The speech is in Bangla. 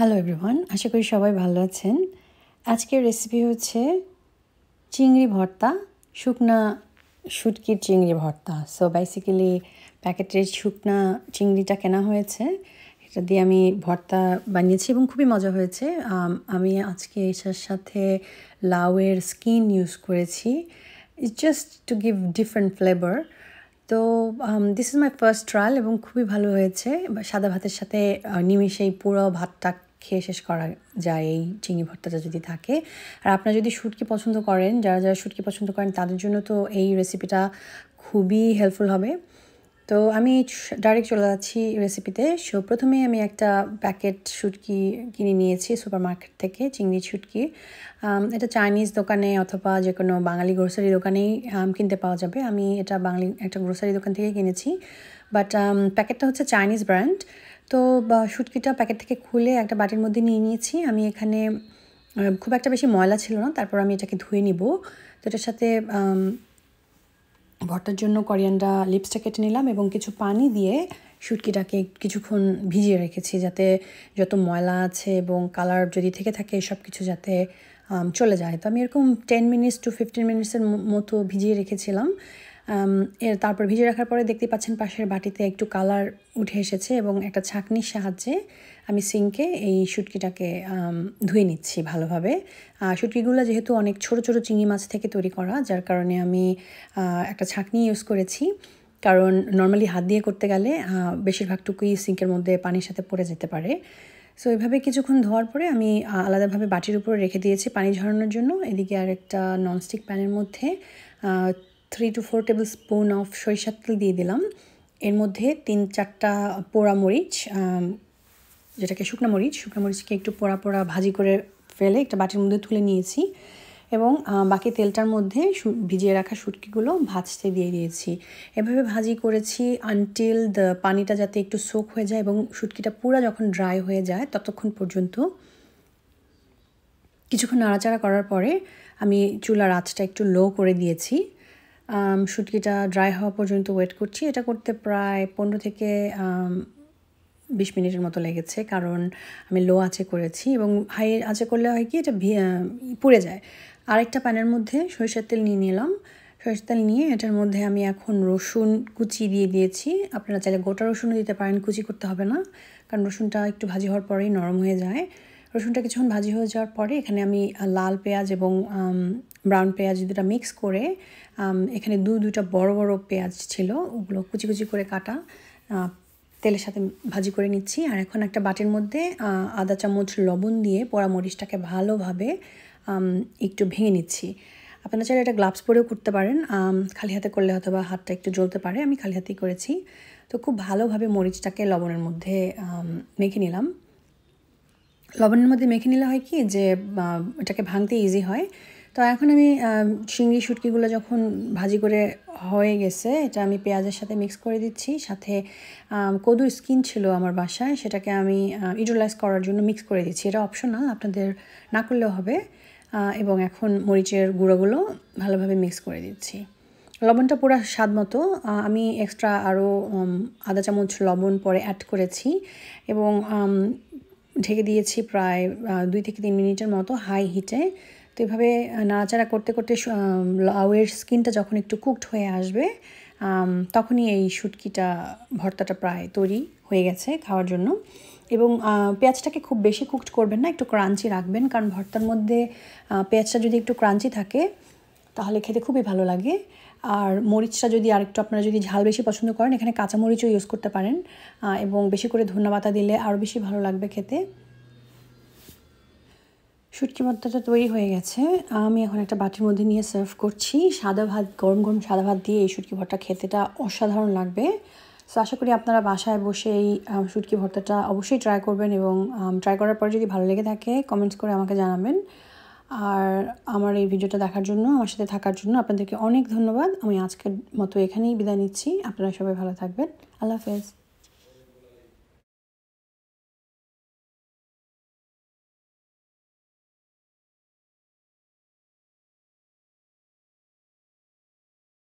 হ্যালো এভরিওয়ান আশা করি সবাই ভালো আছেন আজকের রেসিপি হচ্ছে চিংড়ি ভর্তা শুকনা শুটকির চিংড়ি ভর্তা সো বেসিক্যালি প্যাকেটের শুকনা চিংড়িটা কেনা হয়েছে এটা দিয়ে আমি ভর্তা বানিয়েছি এবং খুবই মজা হয়েছে আমি আজকে এটার সাথে লাউয়ের স্কিন ইউজ করেছি just to give different flavour তো this is my first trial এবং খুবই ভালো হয়েছে সাদা ভাতের সাথে নিমিশেই পুরো ভাতটা খেয়ে শেষ করা যায় এই চিংড়ি ভর্তাটা যদি থাকে আর আপনারা যদি শুটকি পছন্দ করেন যারা যারা শুটকি পছন্দ করেন তাদের জন্য তো এই রেসিপিটা খুবই হেল্পফুল হবে তো আমি ডাইরেক্ট চলে যাচ্ছি রেসিপিতে সো প্রথমে আমি একটা প্যাকেট শুটকি কিনে নিয়েছি সুপার মার্কেট থেকে চিংড়ি শুটকি এটা চাইনিজ দোকানে অথবা যে কোনো বাঙালি গ্রোসারি দোকানেই কিনতে পাওয়া যাবে আমি এটা বাঙালি একটা গ্রোসারি দোকান থেকে কিনেছি বাট প্যাকেটটা হচ্ছে চাইনিজ ব্র্যান্ড তো শুটকিটা প্যাকেট থেকে খুলে একটা বাটির মধ্যে নিয়ে নিয়েছি আমি এখানে খুব একটা বেশি ময়লা ছিল না তারপর আমি এটাকে ধুয়ে নিব তো এটার সাথে ভর্তার জন্য করিয়ান্ডা লিপসটা কেটে নিলাম এবং কিছু পানি দিয়ে শুটকিটাকে কিছুক্ষণ ভিজিয়ে রেখেছি যাতে যত ময়লা আছে এবং কালার যদি থেকে থাকে সব কিছু যাতে চলে যায় তো আমি এরকম টেন মিনিটস টু ফিফটিন মিনিটসের মতো ভিজিয়ে রেখেছিলাম এর তারপর ভিজে রাখার পরে দেখতে পাচ্ছেন পাশের বাটিতে একটু কালার উঠে এসেছে এবং একটা ছাঁকনির সাহায্যে আমি সিঙ্কে এই শুটকিটাকে ধুয়ে নিচ্ছি ভালোভাবে শুটকিগুলো যেহেতু অনেক ছোট ছোট চিংড়ি মাছ থেকে তৈরি করা যার কারণে আমি একটা ছাঁকনি ইউজ করেছি কারণ নর্মালি হাত দিয়ে করতে গেলে বেশিরভাগটুকুই সিঙ্কের মধ্যে পানির সাথে পড়ে যেতে পারে সো এভাবে কিছুক্ষণ ধোয়ার পরে আমি আলাদাভাবে বাটির উপরে রেখে দিয়েছি পানি ঝরানোর জন্য এদিকে আর একটা ননস্টিক প্যানের মধ্যে three to four tablespoon of সরিষার তেল দিয়ে দিলাম এর মধ্যে তিন চারটা পোড়া মরিচ যেটাকে শুকনো মরিচ শুকনো মরিচকে একটু পোড়া পোড়া ভাজি করে ফেলে একটা বাটির মধ্যে তুলে নিয়েছি এবং বাকি তেলটার মধ্যে ভিজিয়ে রাখা সুটকিগুলো ভাজতে দিয়ে দিয়েছি এভাবে ভাজি করেছি আনটিল দ্য পানিটা যাতে একটু সোক হয়ে যায় এবং সুটকিটা পুরো যখন ড্রাই হয়ে যায় ততক্ষণ পর্যন্ত কিছুক্ষণ নাড়াচাড়া করার পরে আমি চুলার আঁচটা একটু লো করে দিয়েছি শুটকিটা ড্রাই হওয়া পর্যন্ত ওয়েট করছি এটা করতে প্রায় পনেরো থেকে বিশ মিনিটের মতো লেগেছে কারণ আমি লো আঁচে করেছি এবং হাই আঁচে করলে হয় কি এটা পুড়ে যায় আরেকটা প্যানের মধ্যে সরিষার তেল নিয়ে নিলাম সরিষার তেল নিয়ে এটার মধ্যে আমি এখন রসুন কুচি দিয়ে দিয়েছি আপনারা চাইলে গোটা রসুনও দিতে পারেন কুচি করতে হবে না কারণ রসুনটা একটু ভাজি হওয়ার পরেই নরম হয়ে যায় রসুনটা কিছুক্ষণ ভাজি হয়ে যাওয়ার পরে এখানে আমি লাল পেঁয়াজ এবং ব্রাউন পেঁয়াজ দুটা মিক্স করে এখানে দু দুটা বড় বড় পেঁয়াজ ছিল ওগুলো কুচি কুচি করে কাটা তেলের সাথে ভাজি করে নিচ্ছি আর এখন একটা বাটির মধ্যে আদা চামচ লবণ দিয়ে পোড়া মরিচটাকে ভালোভাবে একটু ভেঙে নিচ্ছি আপনারা চাইলে এটা গ্লাভস পরেও করতে পারেন খালি হাতে করলে হয়তো বা হাতটা একটু জ্বলতে পারে আমি খালি হাতেই করেছি তো খুব ভালোভাবে মরিচটাকে লবণের মধ্যে মেখে নিলাম লবণের মধ্যে মেখে নিলে হয় কি যে এটাকে ভাঙতে ইজি হয় তো এখন আমি শিঙ্গি শুটকিগুলো যখন ভাজি করে হয়ে গেছে এটা আমি পেঁয়াজের সাথে মিক্স করে দিচ্ছি সাথে কদুর স্কিন ছিল আমার বাসায় সেটাকে আমি ইডোলাইজ করার জন্য মিক্স করে দিচ্ছি এটা অপশনাল আপনাদের না করলেও হবে এবং এখন মরিচের গুঁড়োগুলো ভালোভাবে মিক্স করে দিচ্ছি লবণটা পুরো স্বাদ মতো আমি এক্সট্রা আরও আধা চামচ লবণ পরে অ্যাড করেছি এবং ঢেকে দিয়েছি প্রায় দুই থেকে তিন মিনিটের মতো হাই হিটে তো এভাবে নাড়াচাড়া করতে করতে লাউয়ের স্কিনটা যখন একটু কুকড হয়ে আসবে তখনই এই শুটকিটা ভর্তাটা প্রায় তৈরি হয়ে গেছে খাওয়ার জন্য এবং পেঁয়াজটাকে খুব বেশি কুকড করবেন না একটু ক্রাঞ্চি রাখবেন কারণ ভর্তার মধ্যে পেঁয়াজটা যদি একটু ক্রাঞ্চি থাকে তাহলে খেতে খুবই ভালো লাগে আর মরিচটা যদি আরেকটু আপনারা যদি ঝাল বেশি পছন্দ করেন এখানে কাঁচা মরিচও ইউজ করতে পারেন এবং বেশি করে ধন্যবাতা দিলে আরও বেশি ভালো লাগবে খেতে শুটকি ভর্তাটা তৈরি হয়ে গেছে আমি এখন একটা বাটির মধ্যে নিয়ে সার্ভ করছি সাদা ভাত গরম গরম সাদা ভাত দিয়ে এই শুটকি ভর্তা খেতেটা অসাধারণ লাগবে সো আশা করি আপনারা বাসায় বসে এই শুটকি ভর্তাটা অবশ্যই ট্রাই করবেন এবং ট্রাই করার পরে যদি ভালো লেগে থাকে কমেন্টস করে আমাকে জানাবেন আর আমার এই ভিডিওটা দেখার জন্য আমার সাথে থাকার জন্য আপনাদেরকে অনেক ধন্যবাদ আমি আজকের মতো এখানেই বিদায় নিচ্ছি আপনারা সবাই ভালো থাকবেন আল্লাহ হাফেজ